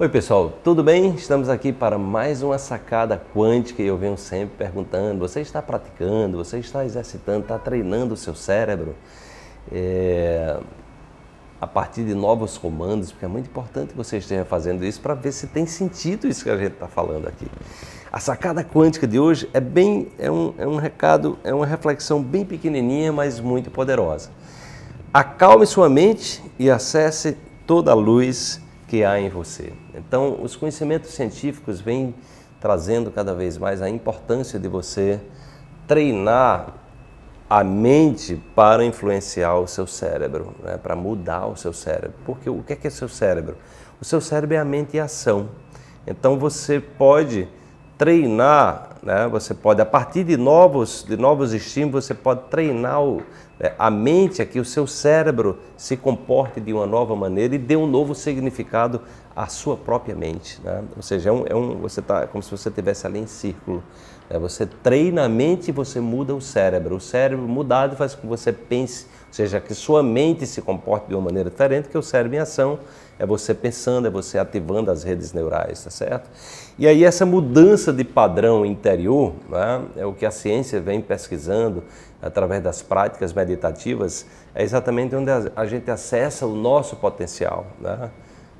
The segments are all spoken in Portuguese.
Oi pessoal, tudo bem? Estamos aqui para mais uma sacada quântica e eu venho sempre perguntando: você está praticando, você está exercitando, está treinando o seu cérebro é... a partir de novos comandos? Porque é muito importante que você esteja fazendo isso para ver se tem sentido isso que a gente está falando aqui. A sacada quântica de hoje é bem, é um, é um recado, é uma reflexão bem pequenininha, mas muito poderosa. Acalme sua mente e acesse toda a luz que há em você. Então, os conhecimentos científicos vêm trazendo cada vez mais a importância de você treinar a mente para influenciar o seu cérebro, né? para mudar o seu cérebro. Porque o que é, que é seu cérebro? O seu cérebro é a mente e a ação. Então você pode treinar né? Você pode, a partir de novos, de novos estímulos, você pode treinar o, né? a mente a que o seu cérebro se comporte de uma nova maneira e dê um novo significado a sua própria mente. Né? Ou seja, é um, é um você está como se você estivesse ali em círculo. Né? Você treina a mente e você muda o cérebro. O cérebro mudado faz com que você pense, ou seja, que sua mente se comporte de uma maneira diferente, que o cérebro em ação é você pensando, é você ativando as redes neurais, tá certo? E aí essa mudança de padrão interior né, é o que a ciência vem pesquisando através das práticas meditativas, é exatamente onde a gente acessa o nosso potencial. Né?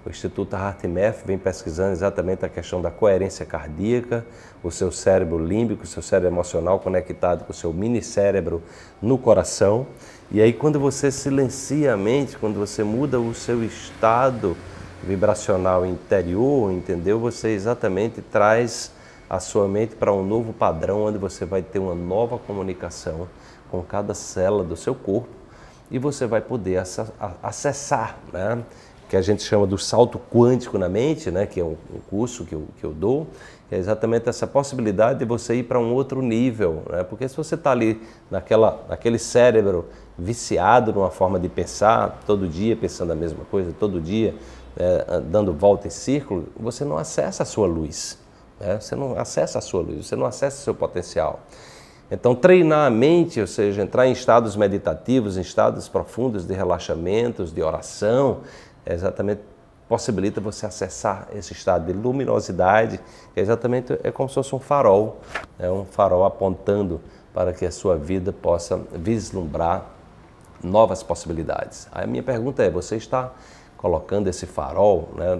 O Instituto Heart vem pesquisando exatamente a questão da coerência cardíaca, o seu cérebro límbico, o seu cérebro emocional conectado com o seu mini cérebro no coração. E aí quando você silencia a mente, quando você muda o seu estado vibracional interior, entendeu? Você exatamente traz a sua mente para um novo padrão onde você vai ter uma nova comunicação com cada célula do seu corpo e você vai poder acessar, né? que a gente chama do salto quântico na mente, né, que é um, curso que eu, que eu dou, é exatamente essa possibilidade de você ir para um outro nível, né? porque se você está ali naquela, naquele cérebro viciado numa forma de pensar, todo dia pensando a mesma coisa, todo dia é, dando volta em círculo, você não acessa a sua luz, né? você não acessa a sua luz, você não acessa o seu potencial. Então, treinar a mente, ou seja, entrar em estados meditativos, em estados profundos de relaxamentos, de oração, é exatamente possibilita você acessar esse estado de luminosidade, que é exatamente é como se fosse um farol, é um farol apontando para que a sua vida possa vislumbrar novas possibilidades. Aí a minha pergunta é, você está colocando esse farol, né?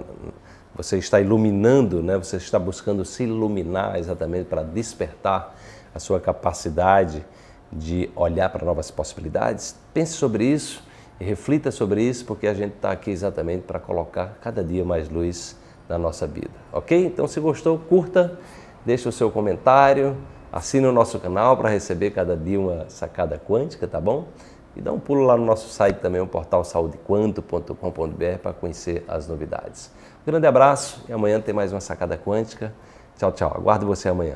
você está iluminando, né? você está buscando se iluminar exatamente para despertar a sua capacidade de olhar para novas possibilidades? Pense sobre isso e reflita sobre isso, porque a gente está aqui exatamente para colocar cada dia mais luz na nossa vida, ok? Então, se gostou, curta, deixe o seu comentário, assine o nosso canal para receber cada dia uma sacada quântica, tá bom? E dá um pulo lá no nosso site também, o portal saudequanto.com.br para conhecer as novidades. Um grande abraço e amanhã tem mais uma sacada quântica. Tchau, tchau. Aguardo você amanhã.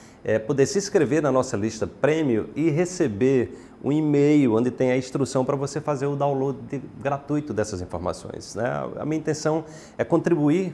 é, poder se inscrever na nossa lista prêmio e receber um e-mail onde tem a instrução para você fazer o download de, gratuito dessas informações. Né? A minha intenção é contribuir